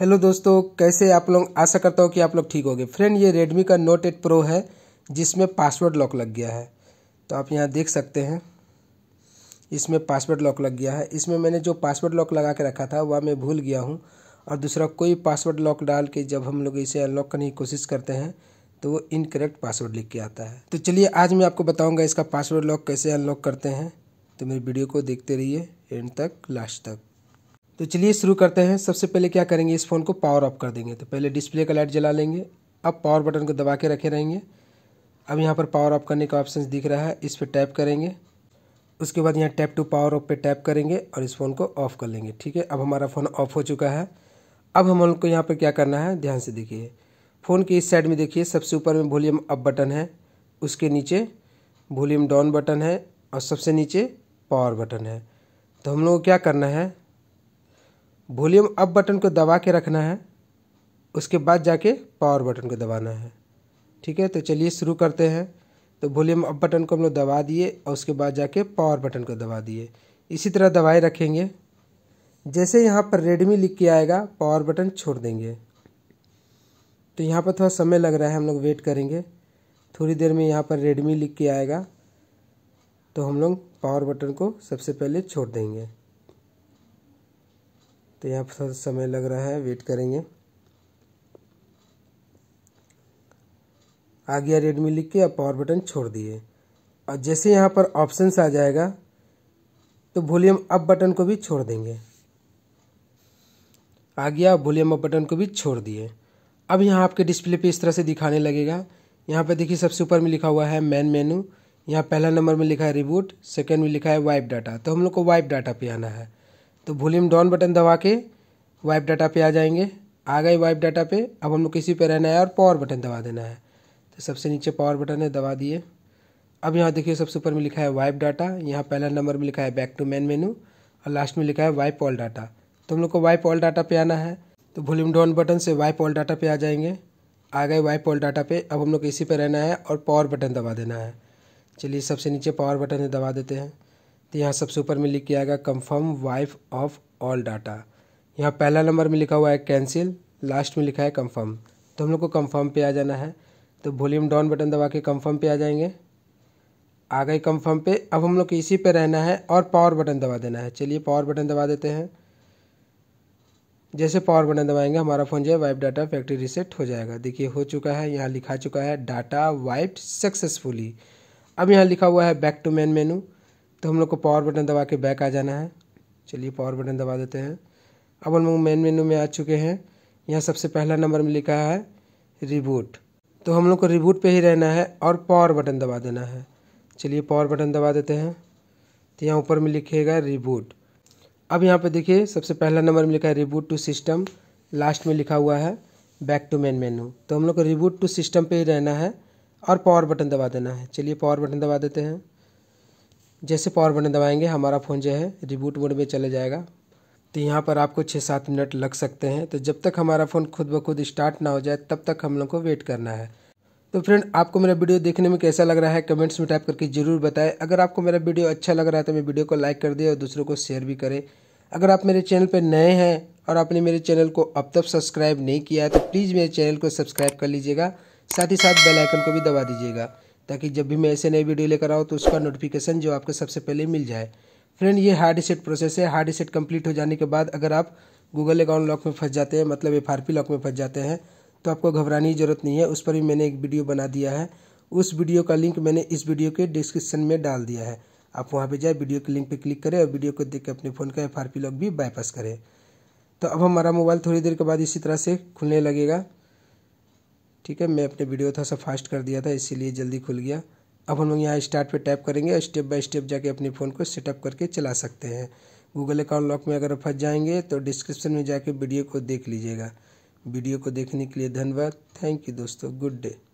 hello दोस्तों कैसे आप लोग आशा करता हूँ कि आप लोग ठीक होंगे फ्रेंड ये रेडमी का नोट एट प्रो है जिसमें पासवर्ड लॉक लग गया है तो आप यहाँ देख सकते हैं इसमें पासवर्ड लॉक लग गया है इसमें मैंने जो पासवर्ड लॉक लगा के रखा था वह मैं भूल गया हूँ और दूसरा कोई पासवर्ड लॉक डाल के जब हम लोग इसे अनलॉक करने की कोशिश करते हैं तो वो इनकरेक्ट पासवर्ड लिख के आता है तो चलिए आज मैं आपको बताऊँगा इसका पासवर्ड लॉक कैसे अनलॉक करते हैं तो मेरी वीडियो को देखते रहिए एंड तक लास्ट तक तो चलिए शुरू करते हैं सबसे पहले क्या करेंगे इस फ़ोन को पावर ऑफ कर देंगे तो पहले डिस्प्ले का लाइट जला लेंगे अब पावर बटन को दबा के रखे रहेंगे अब यहाँ पर पावर ऑफ करने का ऑप्शन दिख रहा है इस पर टैप करेंगे उसके बाद यहाँ टैप टू पावर ऑफ पे टैप करेंगे और इस फ़ोन को ऑफ़ कर लेंगे ठीक है अब हमारा फ़ोन ऑफ हो चुका है अब हम लोग को यहाँ पर क्या करना है ध्यान से देखिए फ़ोन के इस साइड में देखिए सबसे ऊपर में वॉल्यूम अप बटन है उसके नीचे वॉल्यूम डाउन बटन है और सबसे नीचे पावर बटन है तो हम लोग को क्या करना है वॉल्यूम अप बटन को दबा के रखना है उसके बाद जाके पावर बटन को दबाना है ठीक है तो चलिए शुरू करते हैं तो वॉल्यूम अप बटन को हम लोग दबा दिए और उसके बाद जाके पावर बटन को दबा दिए इसी तरह दबाए रखेंगे जैसे यहाँ पर रेडमी लिख के आएगा पावर बटन छोड़ देंगे तो यहाँ पर थोड़ा समय लग रहा है हम लोग वेट करेंगे थोड़ी देर में यहाँ पर रेडमी लिख के आएगा तो हम लोग पावर बटन को सबसे पहले छोड़ देंगे तो यहाँ पर थोड़ा समय लग रहा है वेट करेंगे आ गया रेडमी लिख के आप पावर बटन छोड़ दिए और जैसे यहाँ पर ऑप्शंस आ जाएगा तो वॉल्यूम अप बटन को भी छोड़ देंगे आ गया वॉल्यूम अप बटन को भी छोड़ दिए अब यहाँ आपके डिस्प्ले पे इस तरह से दिखाने लगेगा यहाँ पे देखिए सबसे ऊपर में लिखा हुआ है मैन मेनू यहाँ पहला नंबर में लिखा है रिबूट सेकेंड में लिखा है वाइप डाटा तो हम लोग को वाइप डाटा पे आना है तो वॉल्यूम डाउन बटन दबा के वाइप डाटा पे आ जाएंगे आ गए वाइप डाटा पे अब हम लोग किसी पे रहना है और पावर बटन दबा देना है तो सबसे नीचे पावर बटन है दबा दिए अब यहाँ देखिए सबसे ऊपर में लिखा है वाइप डाटा यहाँ पहला नंबर में लिखा है बैक टू मेन मेनू और लास्ट में लिखा है वाइप ऑल डाटा तो हम लोग को वाइप ऑल डाटा पे आना है तो वॉल्यूम डाउन बटन से वाइप ऑल डाटा पे आ जाएंगे आ गए वाइप ऑल डाटा पे अब हम लोग इसी पे रहना है और पावर बटन दबा देना है चलिए सबसे नीचे पावर बटन दबा देते हैं तो यहाँ सबसे ऊपर में लिख के आएगा confirm wipe of all data यहाँ पहला नंबर में लिखा हुआ है कैंसिल लास्ट में लिखा है कंफर्म तो हम लोग को कंफर्म पे आ जाना है तो वॉल्यूम डाउन बटन दबा के कंफर्म पे आ जाएंगे आ गए कंफर्म पे अब हम लोग इसी पे रहना है और पावर बटन दबा देना है चलिए पावर बटन दबा देते हैं जैसे पावर बटन दबाएंगे हमारा फ़ोन जो है वाइप डाटा फैक्ट्री रिसेट हो जाएगा देखिए हो चुका है यहाँ लिखा चुका है डाटा वाइप सक्सेसफुली अब यहाँ लिखा हुआ है बैक टू मेन मेनू तो हम लोग को पावर बटन दबा के बैक आ जाना है चलिए पावर बटन दबा देते हैं अब हम लोग मेन मेनू में आ चुके हैं यहाँ सबसे पहला नंबर में लिखा है रिबूट तो हम लोग को रिबूट पे ही रहना है और पावर बटन दबा देना है चलिए पावर बटन दबा देते हैं तो यहाँ ऊपर में लिखेगा रिबूट अब यहाँ पे देखिए सबसे पहला नंबर में लिखा है रिबूट टू सिस्टम लास्ट में लिखा हुआ है बैक टू मेन मेनू तो हम लोग को रिबूट टू सिस्टम पर ही रहना है और पावर बटन दबा देना है चलिए पावर बटन दबा देते हैं जैसे पावर बटन दबाएंगे हमारा फ़ोन जो है रिबूट मोड में चले जाएगा तो यहाँ पर आपको छः सात मिनट लग सकते हैं तो जब तक हमारा फ़ोन खुद ब खुद स्टार्ट ना हो जाए तब तक हम लोग को वेट करना है तो फ्रेंड आपको मेरा वीडियो देखने में कैसा लग रहा है कमेंट्स में टाइप करके ज़रूर बताएं अगर आपको मेरा वीडियो अच्छा लग रहा है तो मेरे वीडियो को लाइक कर दें और दूसरों को शेयर भी करें अगर आप मेरे चैनल पर नए हैं और आपने मेरे चैनल को अब तक सब्सक्राइब नहीं किया है तो प्लीज़ मेरे चैनल को सब्सक्राइब कर लीजिएगा साथ ही साथ बेल आइकन को भी दबा दीजिएगा ताकि जब भी मैं ऐसे नए वीडियो लेकर आऊँ तो उसका नोटिफिकेशन जो आपको सबसे पहले मिल जाए फ्रेंड ये हार्ड रिसेट प्रोसेस है हार्ड रिसेट कंप्लीट हो जाने के बाद अगर आप गूगल अकाउंट लॉक में फंस जाते हैं मतलब एफ आर लॉक में फंस जाते हैं तो आपको घबराने की जरूरत नहीं है उस पर भी मैंने एक वीडियो बना दिया है उस वीडियो का लिंक मैंने इस वीडियो के डिस्क्रिप्शन में डाल दिया है आप वहाँ पे जाए वीडियो के लिंक पे क्लिक करें और वीडियो को देख के अपने फ़ोन का एफ आर लॉक भी बाईपास करें तो अब हमारा मोबाइल थोड़ी देर के बाद इसी तरह से खुलने लगेगा ठीक है मैं अपने वीडियो थोड़ा सा फास्ट कर दिया था इसीलिए जल्दी खुल गया अब हम लोग यहाँ स्टार्ट पे टैप करेंगे और स्टेप बाय स्टेप जाके अपने फ़ोन को सेटअप करके चला सकते हैं गूगल अकाउंट लॉक में अगर फंस जाएंगे तो डिस्क्रिप्शन में जाके वीडियो को देख लीजिएगा वीडियो को देखने के लिए धन्यवाद थैंक यू दोस्तों गुड डे